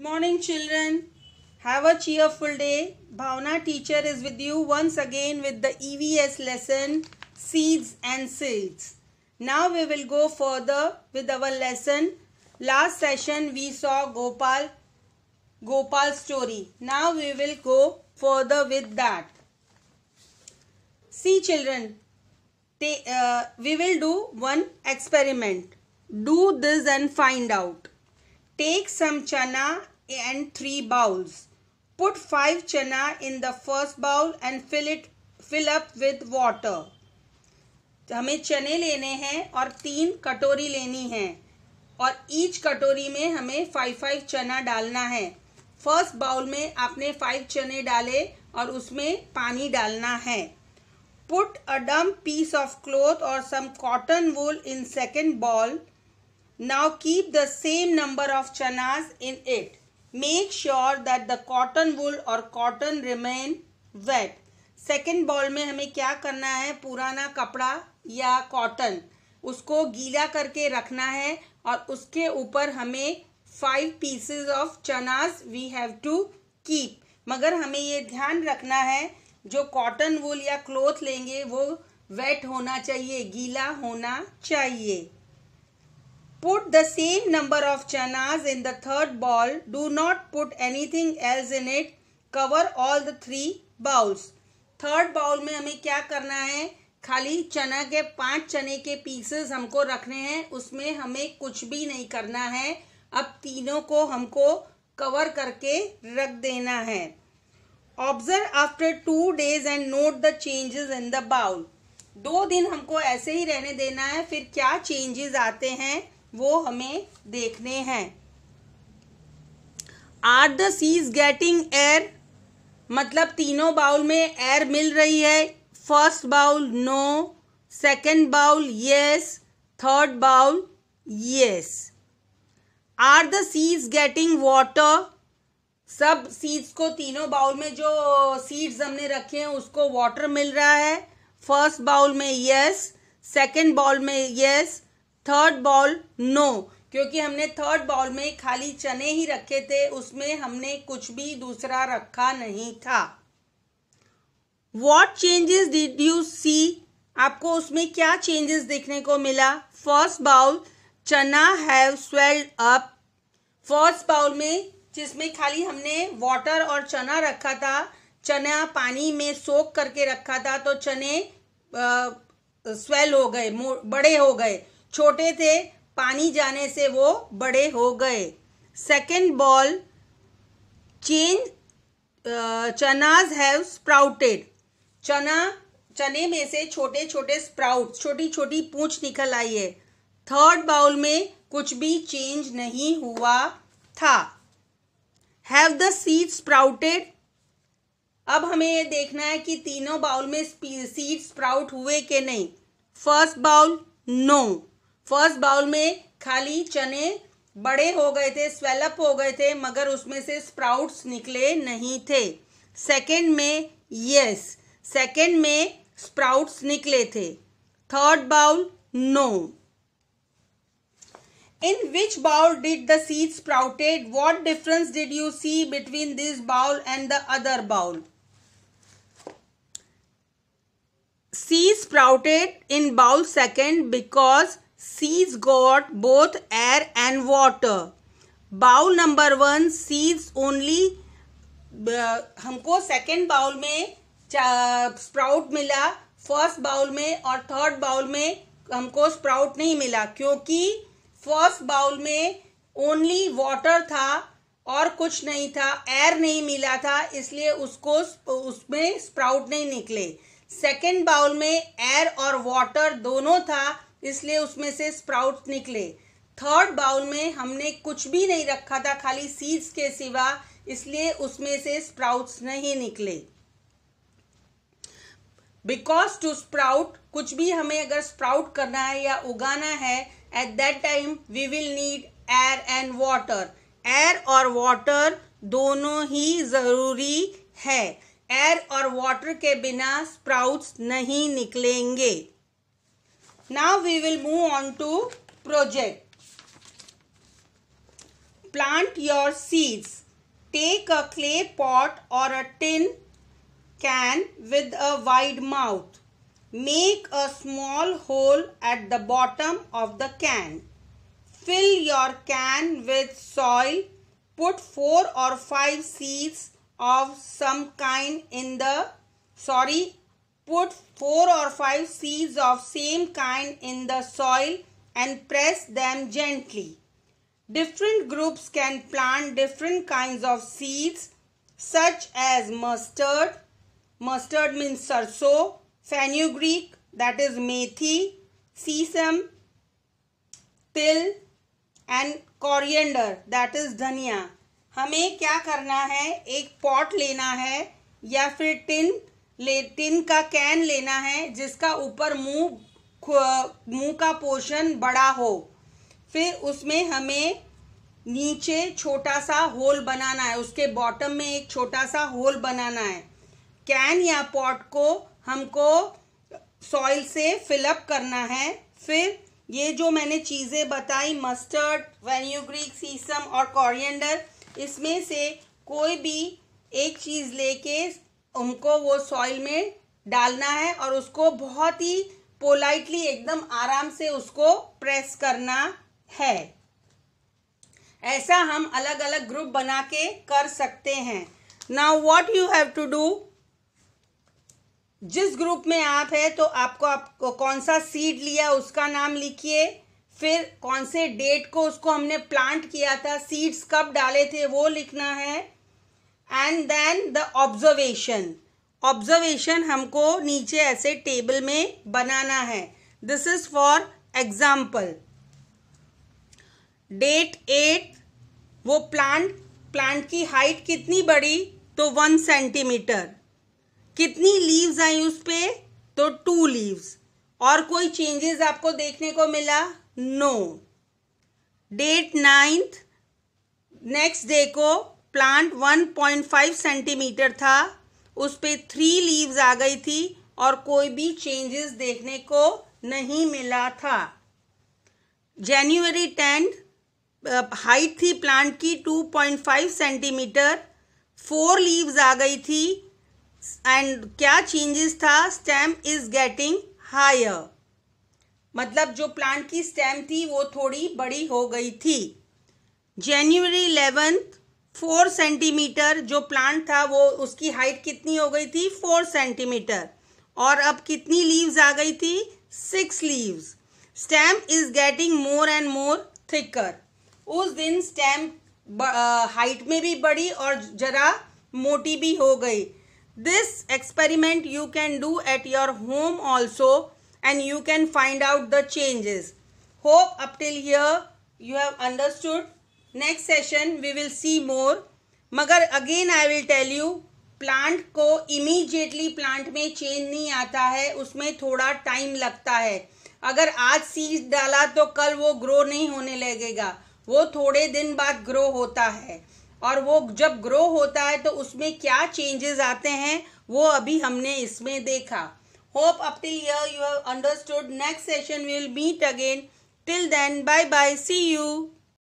morning children. Have a cheerful day. Bhavana teacher is with you once again with the EVS lesson Seeds and Seeds. Now we will go further with our lesson. Last session we saw Gopal Gopal story. Now we will go further with that. See children, they, uh, we will do one experiment. Do this and find out. Take some chana and three bowls put five chana in the first bowl and fill it fill up with water हमें चने लेने हैं और तीन कटोरी लेनी है और ईच कटोरी में हमें फाइव फाइव चना डालना है फर्स्ट बाउल में आपने फाइव चने डाले और उसमें पानी डालना है पुट अ डम पीस ऑफ क्लोथ और some cotton wool in second bowl Now keep the same number of chanas in it. Make sure that the cotton wool or cotton remain wet. Second bowl में हमें क्या करना है पुराना कपड़ा या कॉटन उसको गीला करके रखना है और उसके ऊपर हमें five pieces of chanas we have to keep मगर हमें ये ध्यान रखना है जो कॉटन वूल या क्लोथ लेंगे वो वेट होना चाहिए गीला होना चाहिए Put the same number of chanas in the third bowl. Do not put anything else in it. Cover all the three bowls. Third bowl में हमें क्या करना है खाली चना के पांच चने के पीसेस हमको रखने हैं उसमें हमें कुछ भी नहीं करना है अब तीनों को हमको कवर करके रख देना है observe after two days and note the changes in the bowl दो दिन हमको ऐसे ही रहने देना है फिर क्या चेंजेस आते हैं वो हमें देखने हैं आर द सीज गेटिंग एयर मतलब तीनों बाउल में एयर मिल रही है first bowl no second bowl yes third bowl yes are the सीज गेटिंग वाटर सब सीड्स को तीनों बाउल में जो सीड्स हमने रखे हैं उसको वाटर मिल रहा है फर्स्ट बाउल में यस सेकेंड बाउल में यस थर्ड बॉल नो क्योंकि हमने थर्ड बॉल में खाली चने ही रखे थे उसमें हमने कुछ भी दूसरा रखा नहीं था what changes did you see आपको उसमें क्या चेंजेस देखने को मिला first bowl chana have swelled up first bowl में जिसमें खाली हमने वाटर और चना रखा था चना पानी में सोख करके रखा था तो चने स्वेल हो गए बड़े हो गए छोटे थे पानी जाने से वो बड़े हो गए second bowl change chanas have sprouted chana चने में से छोटे छोटे स्प्राउट छोटी छोटी पूंछ निकल आई है थर्ड बाउल में कुछ भी चेंज नहीं हुआ था हैव द सीड स्प्राउटेड अब हमें ये देखना है कि तीनों बाउल में सीड स्प्राउट हुए कि नहीं first bowl no first bowl में खाली चने बड़े हो गए थे स्वेलअप हो गए थे मगर उसमें से स्प्राउट्स निकले नहीं थे सेकेंड में यस सेकेंड में स्प्राउट्स निकले थे third bowl no in which bowl did the seed sprouted what difference did you C between this bowel and the other bowl C sprouted in bowl second because seize got both air and water bowl number one seize only हमको second bowl में sprout मिला first bowl में और third bowl में हमको sprout नहीं मिला क्योंकि फर्स्ट बाउल में ओनली वाटर था और कुछ नहीं था एयर नहीं मिला था इसलिए उसको उसमें स्प्राउट नहीं निकले सेकेंड बाउल में एयर और वाटर दोनों था इसलिए उसमें से स्प्राउट निकले थर्ड बाउल में हमने कुछ भी नहीं रखा था खाली सीड्स के सिवा इसलिए उसमें से स्प्राउट्स नहीं निकले बिकॉज टू स्प्राउट कुछ भी हमें अगर स्प्राउट करना है या उगाना है at that time we will need air and water air और वाटर दोनों ही ज़रूरी है एयर और वाटर के बिना स्प्राउट्स नहीं निकलेंगे Now we will move on to project. Plant your seeds. Take a clay pot or a tin can with a wide mouth. Make a small hole at the bottom of the can. Fill your can with soil. Put 4 or 5 seeds of some kind in the sorry Put four or five seeds of same kind in the soil and press them gently. Different groups can plant different kinds of seeds such as mustard, mustard means sarso, fenugreek that is methi, sesam तिल and coriander that is धनिया हमें क्या करना है एक pot लेना है या फिर टिन ले टिन का कैन लेना है जिसका ऊपर मुंह मुंह का पोर्शन बड़ा हो फिर उसमें हमें नीचे छोटा सा होल बनाना है उसके बॉटम में एक छोटा सा होल बनाना है कैन या पॉट को हमको सॉइल से फिलअप करना है फिर ये जो मैंने चीज़ें बताई मस्टर्ड वेन्यूग्रीक सीसम और कोरिएंडर इसमें से कोई भी एक चीज़ लेके उनको वो सॉइल में डालना है और उसको बहुत ही पोलाइटली एकदम आराम से उसको प्रेस करना है ऐसा हम अलग अलग ग्रुप बना के कर सकते हैं now what you have to do जिस ग्रुप में आप है तो आपको आपको कौन सा सीड लिया उसका नाम लिखिए फिर कौन से डेट को उसको हमने प्लांट किया था सीड्स कब डाले थे वो लिखना है and then the observation observation हमको नीचे ऐसे टेबल में बनाना है this is for example date eight वो प्लांट प्लांट की हाइट कितनी बड़ी तो वन सेंटीमीटर कितनी लीव्स आई उस पर तो टू लीव्स और कोई चेंजेस आपको देखने को मिला no date ninth next day को प्लांट 1.5 सेंटीमीटर था उस पर थ्री लीव्स आ गई थी और कोई भी चेंजेस देखने को नहीं मिला था जनवरी टेंथ हाइट थी प्लांट की 2.5 सेंटीमीटर फोर लीव्स आ गई थी एंड क्या चेंजेस था स्टेम इज गेटिंग हायर मतलब जो प्लांट की स्टेम थी वो थोड़ी बड़ी हो गई थी जनवरी इलेवेंथ फोर सेंटीमीटर जो प्लांट था वो उसकी हाइट कितनी हो गई थी फोर सेंटीमीटर और अब कितनी लीव्स आ गई थी six leaves stem is getting more and more thicker उस दिन स्टैम हाइट में भी बढ़ी और जरा मोटी भी हो गई this experiment you can do at your home also and you can find out the changes hope up till here you have understood next session we will see more मगर again I will tell you plant को immediately plant में change नहीं आता है उसमें थोड़ा time लगता है अगर आज सीड डाला तो कल वो ग्रो नहीं होने लगेगा वो थोड़े दिन बाद ग्रो होता है और वो जब ग्रो होता है तो उसमें क्या चेंजेस आते हैं वो अभी हमने इसमें देखा hope up till here you have understood next session will meet again till then bye bye see you